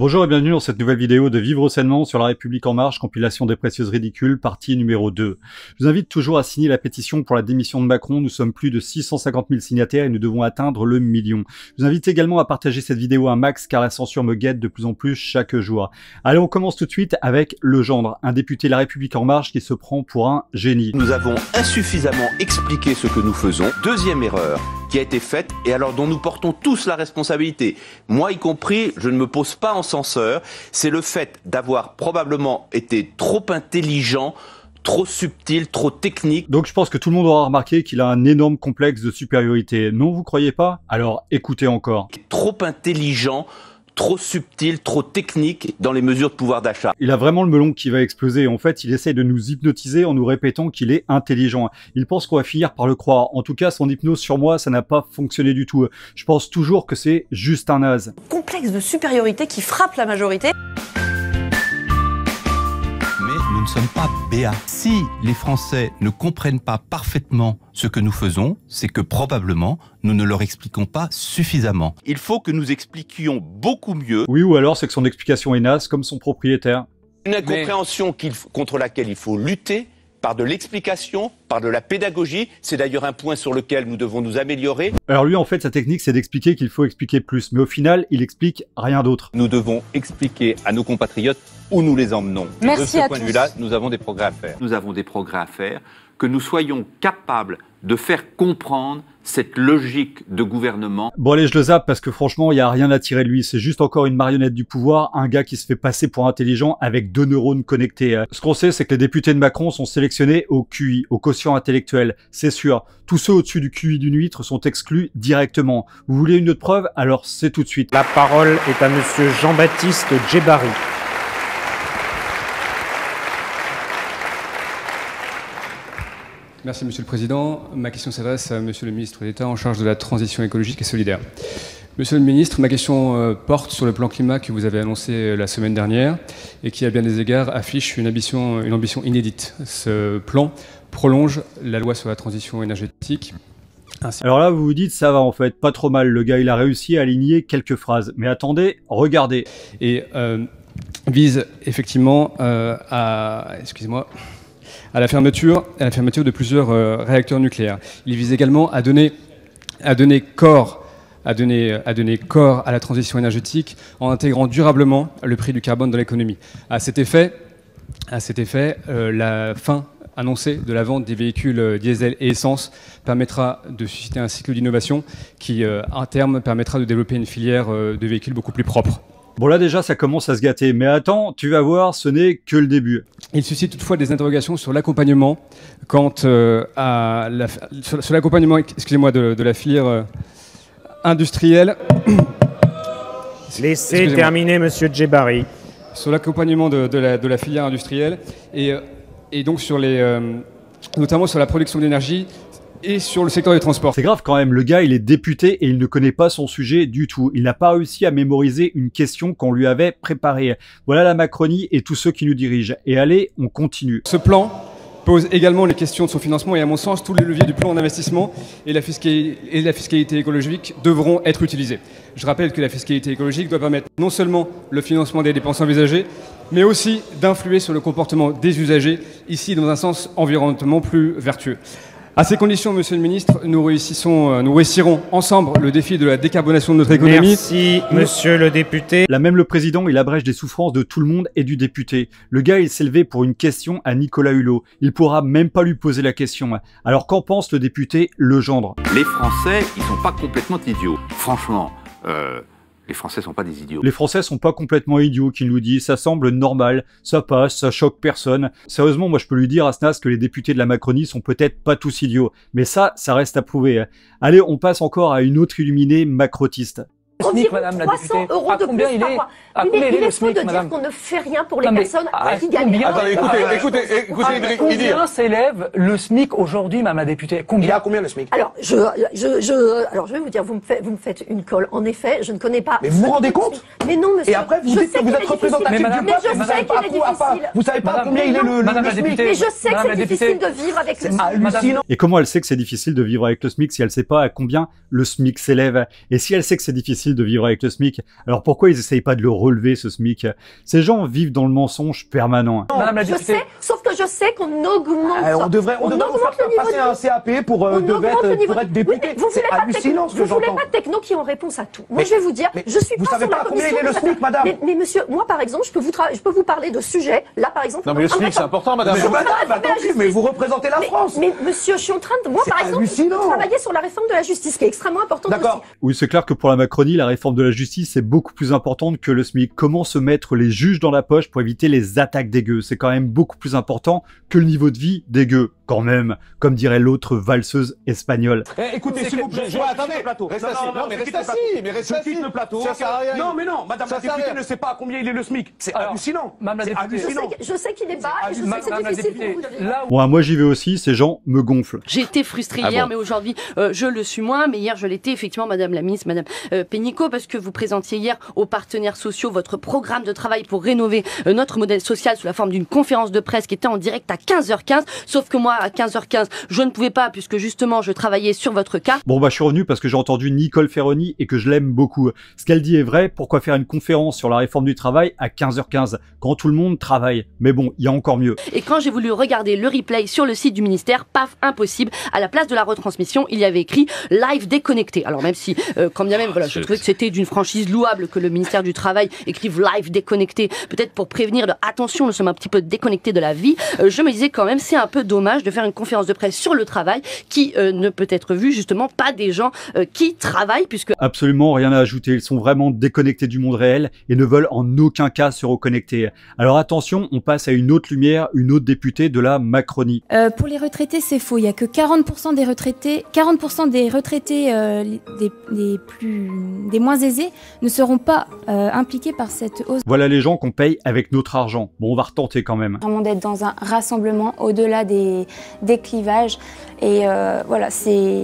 Bonjour et bienvenue dans cette nouvelle vidéo de Vivre sainement sur la République en marche, compilation des précieuses ridicules, partie numéro 2. Je vous invite toujours à signer la pétition pour la démission de Macron, nous sommes plus de 650 000 signataires et nous devons atteindre le million. Je vous invite également à partager cette vidéo à max car la censure me guette de plus en plus chaque jour. Allez, on commence tout de suite avec Le Gendre, un député de la République en marche qui se prend pour un génie. Nous avons insuffisamment expliqué ce que nous faisons. Deuxième erreur, qui a été faite et alors dont nous portons tous la responsabilité, moi y compris, je ne me pose pas en censeur, c'est le fait d'avoir probablement été trop intelligent trop subtil, trop technique. Donc je pense que tout le monde aura remarqué qu'il a un énorme complexe de supériorité. Non, vous croyez pas Alors écoutez encore. Trop intelligent, trop subtil, trop technique dans les mesures de pouvoir d'achat. Il a vraiment le melon qui va exploser. En fait, il essaie de nous hypnotiser en nous répétant qu'il est intelligent. Il pense qu'on va finir par le croire. En tout cas, son hypnose sur moi, ça n'a pas fonctionné du tout. Je pense toujours que c'est juste un naze. Complexe de supériorité qui frappe la majorité nous ne sommes pas béats. Si les Français ne comprennent pas parfaitement ce que nous faisons, c'est que probablement nous ne leur expliquons pas suffisamment. Il faut que nous expliquions beaucoup mieux. Oui, ou alors c'est que son explication est nasse, comme son propriétaire. Une incompréhension contre laquelle il faut lutter, par de l'explication, par de la pédagogie. C'est d'ailleurs un point sur lequel nous devons nous améliorer. Alors lui, en fait, sa technique, c'est d'expliquer qu'il faut expliquer plus. Mais au final, il explique rien d'autre. Nous devons expliquer à nos compatriotes où nous les emmenons. Merci de ce point de vue-là, nous avons des progrès à faire. Nous avons des progrès à faire. Que nous soyons capables de faire comprendre cette logique de gouvernement. Bon allez, je le zappe parce que franchement, il n'y a rien à tirer de lui. C'est juste encore une marionnette du pouvoir, un gars qui se fait passer pour intelligent avec deux neurones connectés. Euh, ce qu'on sait, c'est que les députés de Macron sont sélectionnés au QI, au quotient intellectuel, c'est sûr. Tous ceux au-dessus du QI d'une huître sont exclus directement. Vous voulez une autre preuve Alors c'est tout de suite. La parole est à monsieur Jean-Baptiste Djebari. Merci, Monsieur le Président. Ma question s'adresse à Monsieur le ministre d'État en charge de la transition écologique et solidaire. Monsieur le ministre, ma question euh, porte sur le plan climat que vous avez annoncé euh, la semaine dernière et qui, à bien des égards, affiche une ambition, inédite. Ce plan prolonge la loi sur la transition énergétique. Alors là, vous vous dites, ça va en fait, pas trop mal. Le gars, il a réussi à aligner quelques phrases. Mais attendez, regardez. Et euh, vise effectivement à. Excusez-moi à la fermeture, à la fermeture de plusieurs euh, réacteurs nucléaires. Il vise également à donner, corps euh, à donner, corps à la transition énergétique en intégrant durablement le prix du carbone dans l'économie. À cet effet, euh, la fin annoncée de la vente des véhicules diesel et essence permettra de susciter un cycle d'innovation qui, à terme, permettra de développer une filière de véhicules beaucoup plus propres. Bon là déjà ça commence à se gâter, mais attends, tu vas voir, ce n'est que le début. Il suscite toutefois des interrogations sur l'accompagnement quant euh, à la, l'accompagnement, excusez-moi, de, la filière euh, industrielle. Laissez terminer Monsieur Djebari. Sur l'accompagnement de, la, filière industrielle et, euh, donc sur les, notamment sur la production d'énergie et sur le secteur des transports. C'est grave quand même, le gars il est député et il ne connaît pas son sujet du tout. Il n'a pas réussi à mémoriser une question qu'on lui avait préparée. Voilà la Macronie et tous ceux qui nous dirigent. Et allez, on continue. Ce plan pose également les questions de son financement et à mon sens tous les leviers du plan d'investissement et, la et la fiscalité écologique devront être utilisés. Je rappelle que la fiscalité écologique doit permettre non seulement le financement des dépenses envisagées, mais aussi d'influer sur le comportement des usagers, ici dans un sens environnement plus vertueux. À ces conditions, Monsieur le Ministre, nous, réussissons, euh, nous réussirons ensemble le défi de la décarbonation de notre économie. Merci, Monsieur le député. Là même, le président, il abrège des souffrances de tout le monde et du député. Le gars, il s'est levé pour une question à Nicolas Hulot. Il pourra même pas lui poser la question. Alors qu'en pense le député Legendre Les Français, ils sont pas complètement idiots. Franchement, euh, les Français sont pas des idiots. Les Français sont pas complètement idiots, qu'il nous dit. Ça semble normal, ça passe, ça choque personne. Sérieusement, moi je peux lui dire à Snas que les députés de la Macronie sont peut-être pas tous idiots. Mais ça, ça reste à prouver. Hein. Allez, on passe encore à une autre illuminée macrotiste. SMIC, madame la députée. euros ah, de ah, combien il est, à mais, le SMIC, de madame. dire qu'on ne fait rien pour les personnes ah, qui gagnent. Attendez, écoutez, écoutez, écoutez, Combien s'élève le SMIC aujourd'hui, madame la députée Combien Il a combien le SMIC Alors, je, je, je, alors, je vais vous dire, vous me, faites, vous me faites une colle. En effet, je ne connais pas. Mais vous vous rendez compte Mais non, monsieur. Et après, vous dites que vous êtes représentatif du peuple. Mais je sais qu'il est difficile. Vous savez pas combien il est le SMIC. Mais je sais que c'est difficile de vivre avec le SMIC. Et comment elle sait que c'est difficile de vivre avec le SMIC si elle ne sait pas à combien le SMIC s'élève Et si elle sait que c'est difficile de vivre avec le SMIC. Alors pourquoi ils n'essayent pas de le relever, ce SMIC Ces gens vivent dans le mensonge permanent. Madame je sais, sauf que je sais qu'on augmente. Ah, on devrait, on, devrait augmente passer un CAP pour, euh, être, député. c'est hallucinant ce que j'entends. Vous voulez pas de techno qui ont réponse à tout. Moi, mais, je vais vous dire, je suis vous pas savez pas la combien est le SMIC, madame. Mais, monsieur, moi, par exemple, je peux vous, je peux vous parler de sujets. Là, par exemple. Non, mais le SMIC, c'est important, madame. Mais vous représentez la France. Mais monsieur, je suis en train de, moi, par exemple, travailler sur la réforme de la justice, qui est extrêmement importante D'accord. Oui, c'est clair que pour la Macronie, la réforme de la justice est beaucoup plus importante que le SMIC. Comment se mettre les juges dans la poche pour éviter les attaques dégueu C'est quand même beaucoup plus important que le niveau de vie dégueu quand même, comme dirait l'autre valseuse espagnole. Eh, écoutez, s'il vous plaît, je, vais attendre le plateau. assis, non, mais restez assis, mais restez assis. le plateau. Non, mais non, madame la députée ne sait pas à combien il est le SMIC. C'est hallucinant. Madame la députée, je sais qu'il est bas et je sais que c'est difficile où. moi j'y vais aussi, ces gens me gonflent. J'ai été frustrée ah hier, mais aujourd'hui, euh, je le suis moins, mais hier je l'étais effectivement, madame la ministre, madame euh, Pénicaud, parce que vous présentiez hier aux partenaires sociaux votre programme de travail pour rénover euh, notre modèle social sous la forme d'une conférence de presse qui était en direct à 15h15, sauf que moi, à 15h15. Je ne pouvais pas puisque justement je travaillais sur votre cas. Bon bah je suis revenu parce que j'ai entendu Nicole Ferroni et que je l'aime beaucoup. Ce qu'elle dit est vrai, pourquoi faire une conférence sur la réforme du travail à 15h15 quand tout le monde travaille Mais bon, il y a encore mieux. Et quand j'ai voulu regarder le replay sur le site du ministère, paf, impossible. À la place de la retransmission, il y avait écrit live déconnecté. Alors même si, euh, quand bien même, voilà, ah, je trouvais que c'était d'une franchise louable que le ministère du Travail écrive live déconnecté, peut-être pour prévenir de attention, nous sommes un petit peu déconnectés de la vie, euh, je me disais quand même c'est un peu dommage de faire une conférence de presse sur le travail qui euh, ne peut être vue justement pas des gens euh, qui travaillent puisque... Absolument rien à ajouter, ils sont vraiment déconnectés du monde réel et ne veulent en aucun cas se reconnecter. Alors attention, on passe à une autre lumière, une autre députée de la Macronie. Euh, pour les retraités, c'est faux, il n'y a que 40% des retraités, 40% des retraités des, des, plus, des moins aisés ne seront pas impliqués par cette hausse. Voilà les gens qu'on paye avec notre argent. Bon, on va retenter quand même. Vraiment d'être dans un rassemblement au-delà des, des clivages. Et euh, voilà, c'est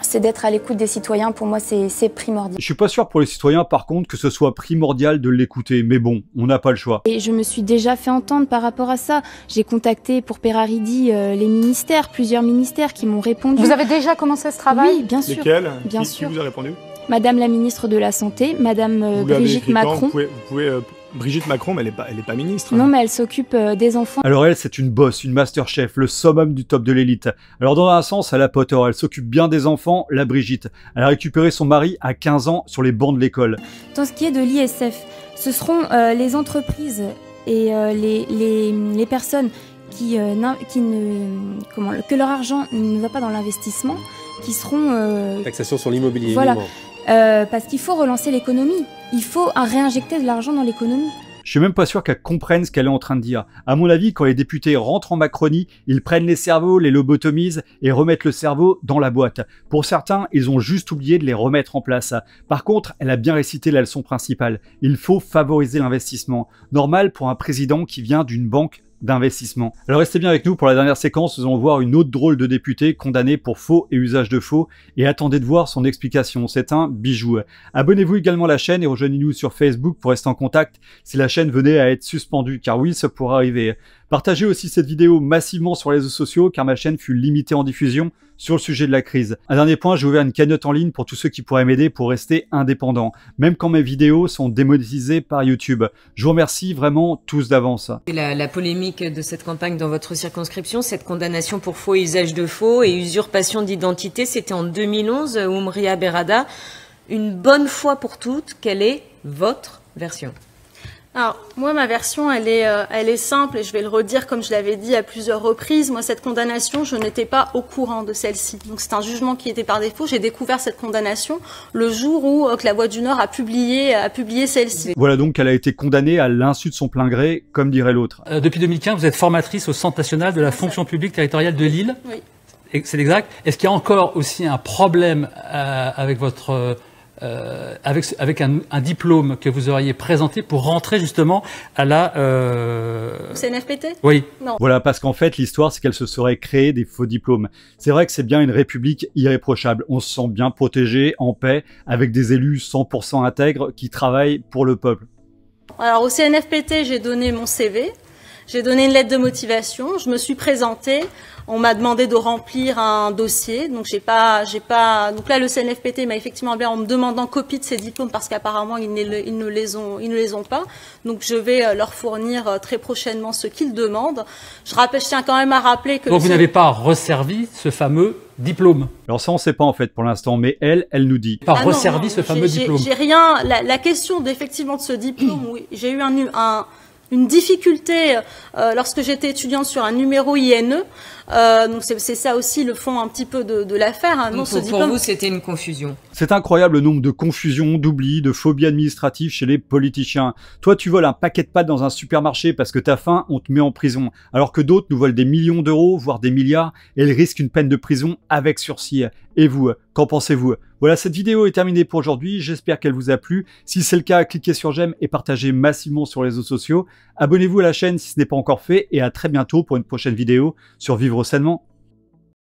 c'est d'être à l'écoute des citoyens. Pour moi, c'est primordial. Je suis pas sûr pour les citoyens, par contre, que ce soit primordial de l'écouter. Mais bon, on n'a pas le choix. Et je me suis déjà fait entendre par rapport à ça. J'ai contacté pour péraridi, euh, les ministères, plusieurs ministères qui m'ont répondu. Vous avez déjà commencé ce travail Oui, bien sûr. Lesquels Bien qui, sûr. vous a répondu Madame la ministre de la Santé, Madame euh, Brigitte Macron. Vous pouvez, Brigitte Macron, elle n'est pas, pas ministre. Hein. Non, mais elle s'occupe euh, des enfants. Alors elle, c'est une bosse, une master chef, le summum du top de l'élite. Alors dans un sens, elle a Potter, elle s'occupe bien des enfants, la Brigitte. Elle a récupéré son mari à 15 ans sur les bancs de l'école. Dans ce qui est de l'ISF, ce seront euh, les entreprises et euh, les, personnes qui, comment, que leur argent ne va pas dans l'investissement, qui seront... Taxation sur l'immobilier. Euh, parce qu'il faut relancer l'économie. Il faut réinjecter de l'argent dans l'économie. Je suis même pas sûr qu'elle comprenne ce qu'elle est en train de dire. À mon avis, quand les députés rentrent en Macronie, ils prennent les cerveaux, les lobotomisent et remettent le cerveau dans la boîte. Pour certains, ils ont juste oublié de les remettre en place. Par contre, elle a bien récité la leçon principale. Il faut favoriser l'investissement. Normal pour un président qui vient d'une banque d'investissement. Alors restez bien avec nous pour la dernière séquence, nous allons voir une autre drôle de député condamné pour faux et usage de faux et attendez de voir son explication, c'est un bijou. Abonnez-vous également à la chaîne et rejoignez-nous sur Facebook pour rester en contact si la chaîne venait à être suspendue, car oui, ça pourrait arriver. Partagez aussi cette vidéo massivement sur les réseaux sociaux car ma chaîne fut limitée en diffusion sur le sujet de la crise. Un dernier point, j'ai ouvert une cagnotte en ligne pour tous ceux qui pourraient m'aider pour rester indépendant, même quand mes vidéos sont démonétisées par YouTube. Je vous remercie vraiment tous d'avance. La, la polémique de cette campagne dans votre circonscription, cette condamnation pour faux usage de faux et usurpation d'identité, c'était en 2011, Umria Berada. Une bonne fois pour toutes, quelle est votre version alors, moi, ma version, elle est, euh, elle est simple et je vais le redire comme je l'avais dit à plusieurs reprises. Moi, cette condamnation, je n'étais pas au courant de celle-ci. Donc, c'est un jugement qui était par défaut. J'ai découvert cette condamnation le jour où euh, la Voix du Nord a publié, a publié celle-ci. Voilà donc qu'elle a été condamnée à l'insu de son plein gré, comme dirait l'autre. Euh, depuis 2015, vous êtes formatrice au Centre national de la fonction publique territoriale de Lille. Oui. C'est exact. Est-ce qu'il y a encore aussi un problème avec votre euh, avec, avec un, diplôme que vous auriez présenté pour rentrer justement à la... Euh... CNFPT Oui. Non. Voilà, parce qu'en fait, l'histoire, c'est qu'elle se serait créée des faux diplômes. C'est vrai que c'est bien une république irréprochable. On se sent bien protégé, en paix, avec des élus 100% intègres qui travaillent pour le peuple. Alors au CNFPT, j'ai donné mon CV j'ai donné une lettre de motivation, je me suis présentée, on m'a demandé de remplir un dossier, donc j'ai pas, j'ai pas, donc là le CNFPT m'a effectivement bien en me demandant copie de ces diplômes parce qu'apparemment ils, ils, ne les ont, ils ne les ont pas, donc je vais euh, leur fournir euh, très prochainement ce qu'ils demandent. Je rappelle, tiens quand même à rappeler que. Donc vous n'avez pas resservi ce fameux diplôme. Alors ça, on ne sait pas en fait pour l'instant, mais elle, elle nous dit. Pas ah resservi ce fameux diplôme. J'ai rien. La, la question d'effectivement de ce diplôme, oui, j'ai eu un, un une difficulté euh, lorsque j'étais étudiante sur un numéro INE. Euh, donc c'est ça aussi le fond un petit peu de, de l'affaire. Hein. Pour, vous, c'était une confusion. C'est incroyable le nombre de confusions, d'oubli, de phobies administratives chez les politiciens. Toi, tu voles un paquet de pâtes dans un supermarché parce que t'as faim, on te met en prison. Alors que d'autres nous volent des millions d'euros, voire des milliards, et ils risquent une peine de prison avec sursis. Et vous, Qu'en pensez-vous Voilà, cette vidéo est terminée pour aujourd'hui, j'espère qu'elle vous a plu. Si c'est le cas, cliquez sur j'aime et partagez massivement sur les réseaux sociaux. Abonnez-vous à la chaîne si ce n'est pas encore fait et à très bientôt pour une prochaine vidéo sur Vivre sainement.